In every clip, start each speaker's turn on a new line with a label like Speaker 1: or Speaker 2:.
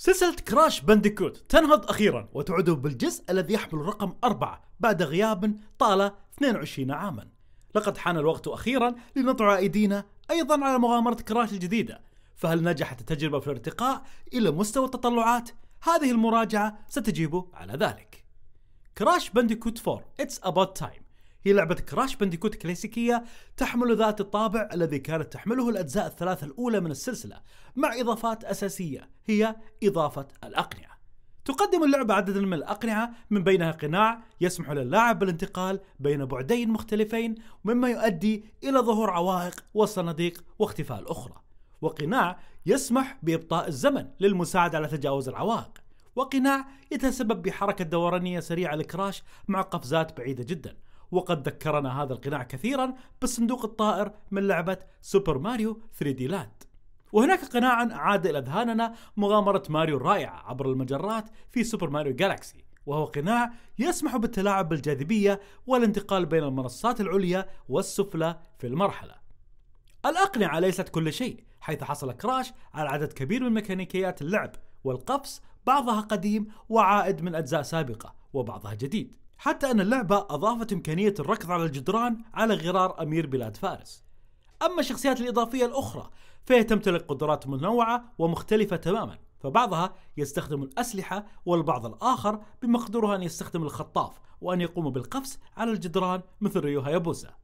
Speaker 1: سلسلة كراش بانديكوت تنهض أخيرا وتعود بالجزء الذي يحمل رقم أربعة بعد غياب طال 22 عاما لقد حان الوقت أخيرا لنضع أيدينا أيضا على مغامرة كراش الجديدة فهل نجحت التجربة في الارتقاء إلى مستوى التطلعات؟ هذه المراجعة ستجيب على ذلك كراش بانديكوت 4 It's About Time هي لعبة كراش بنديكوت كلاسيكية تحمل ذات الطابع الذي كانت تحمله الأجزاء الثلاثة الأولى من السلسلة مع إضافات أساسية هي إضافة الأقنعة تقدم اللعبة عددا من الأقنعة من بينها قناع يسمح للاعب بالانتقال بين بعدين مختلفين مما يؤدي إلى ظهور عوائق وصناديق واختفاء الأخرى وقناع يسمح بإبطاء الزمن للمساعدة على تجاوز العوائق وقناع يتسبب بحركة دورانية سريعة لكراش مع قفزات بعيدة جدا وقد ذكرنا هذا القناع كثيرا بالصندوق الطائر من لعبة سوبر ماريو 3 دي لاند وهناك قناعا عاد إلى أذهاننا مغامرة ماريو الرائعة عبر المجرات في سوبر ماريو جالاكسي وهو قناع يسمح بالتلاعب بالجاذبية والانتقال بين المنصات العليا والسفلى في المرحلة الأقنعة ليست كل شيء حيث حصل كراش على عدد كبير من ميكانيكيات اللعب والقفز بعضها قديم وعائد من أجزاء سابقة وبعضها جديد حتى أن اللعبة أضافت إمكانية الركض على الجدران على غرار أمير بلاد فارس أما الشخصيات الإضافية الأخرى فهي تمتلك قدرات متنوعة ومختلفة تماما فبعضها يستخدم الأسلحة والبعض الآخر بمقدوره أن يستخدم الخطاف وأن يقوم بالقفز على الجدران مثل ريو هايابوزا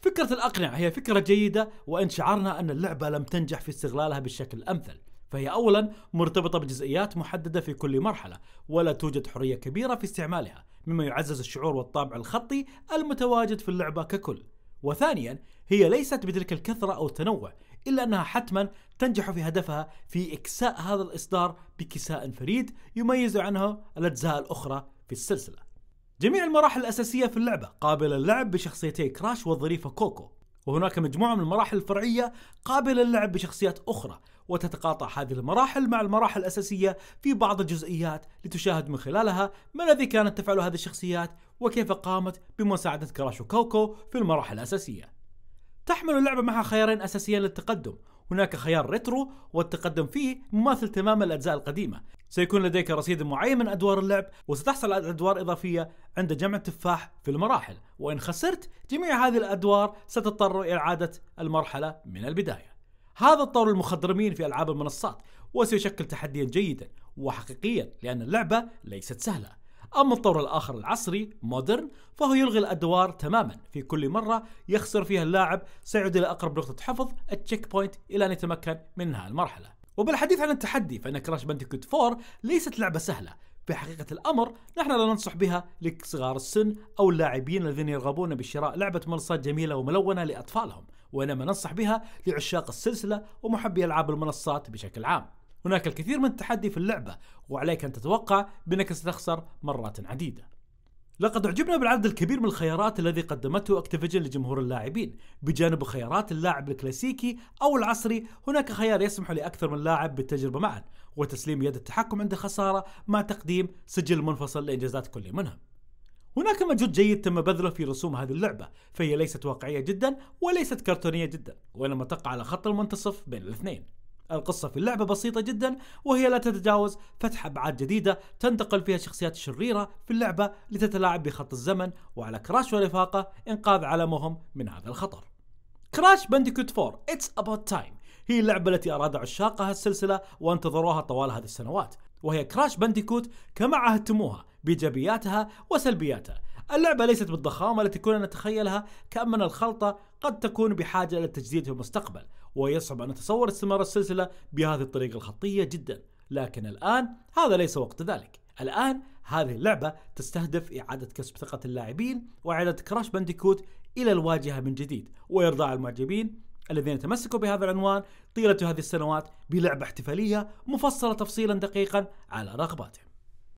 Speaker 1: فكرة الأقنعة هي فكرة جيدة وإن شعرنا أن اللعبة لم تنجح في استغلالها بالشكل الأمثل فهي اولا مرتبطه بجزئيات محدده في كل مرحله ولا توجد حريه كبيره في استعمالها مما يعزز الشعور والطابع الخطي المتواجد في اللعبه ككل وثانيا هي ليست بتلك الكثره او التنوع الا انها حتما تنجح في هدفها في اكساء هذا الاصدار بكساء فريد يميز عنه الاجزاء الاخرى في السلسله جميع المراحل الأساسية في اللعبة قابلة للعب بشخصيتي كراش والظريفة كوكو وهناك مجموعة من المراحل الفرعية قابلة للعب بشخصيات أخرى وتتقاطع هذه المراحل مع المراحل الأساسية في بعض الجزئيات لتشاهد من خلالها ما الذي كانت تفعله هذه الشخصيات وكيف قامت بمساعدة كراشو كوكو في المراحل الأساسية تحمل اللعبة معها خيارين أساسيين للتقدم هناك خيار ريترو والتقدم فيه مماثل تماما الأجزاء القديمة سيكون لديك رصيد معين من أدوار اللعب وستحصل على أدوار إضافية عند جمع التفاح في المراحل وإن خسرت جميع هذه الأدوار ستضطر إلى إعادة المرحلة من البداية هذا الطور المخضرمين في ألعاب المنصات وسيشكل تحديا جيدا وحقيقيا لأن اللعبة ليست سهلة أما الطور الآخر العصري مودرن فهو يلغي الأدوار تماما في كل مرة يخسر فيها اللاعب سيعود إلى أقرب نقطة حفظ التشيك بوينت إلى أن يتمكن من انهاء المرحلة وبالحديث عن التحدي فإن كراش بانديكوت 4 ليست لعبة سهلة في حقيقة الأمر نحن لا ننصح بها لصغار السن أو اللاعبين الذين يرغبون بشراء لعبة منصات جميلة وملونة لأطفالهم وإنما ننصح بها لعشاق السلسلة ومحبي ألعاب المنصات بشكل عام هناك الكثير من التحدي في اللعبة وعليك أن تتوقع بأنك ستخسر مرات عديدة لقد أعجبنا بالعدد الكبير من الخيارات الذي قدمته أكتيفيجن لجمهور اللاعبين بجانب خيارات اللاعب الكلاسيكي أو العصري هناك خيار يسمح لأكثر من لاعب بالتجربة معا وتسليم يد التحكم عند خسارة مع تقديم سجل منفصل لإنجازات كل منهم هناك مجهود جيد تم بذله في رسوم هذه اللعبة فهي ليست واقعية جدا وليست كرتونية جدا وإنما تقع على خط المنتصف بين الاثنين القصة في اللعبة بسيطة جدا وهي لا تتجاوز فتح أبعاد جديدة تنتقل فيها الشخصيات الشريرة في اللعبة لتتلاعب بخط الزمن وعلى كراش ورفاقه إنقاذ عالمهم من هذا الخطر كراش بانديكوت 4 It's About Time هي اللعبة التي أراد عشاقها السلسلة وانتظروها طوال هذه السنوات وهي كراش بانديكوت كما عهدتموها بإيجابياتها وسلبياتها اللعبة ليست بالضخامة التي كنا نتخيلها كأن الخلطة قد تكون بحاجة إلى التجديد في المستقبل ويصعب أن نتصور استمرار السلسلة بهذه الطريقة الخطية جدا لكن الآن هذا ليس وقت ذلك الآن هذه اللعبة تستهدف إعادة كسب ثقة اللاعبين وإعادة كراش بانديكوت إلى الواجهة من جديد وإرضاء المعجبين الذين تمسكوا بهذا العنوان طيلة هذه السنوات بلعبة احتفالية مفصلة تفصيلا دقيقا على رغباتهم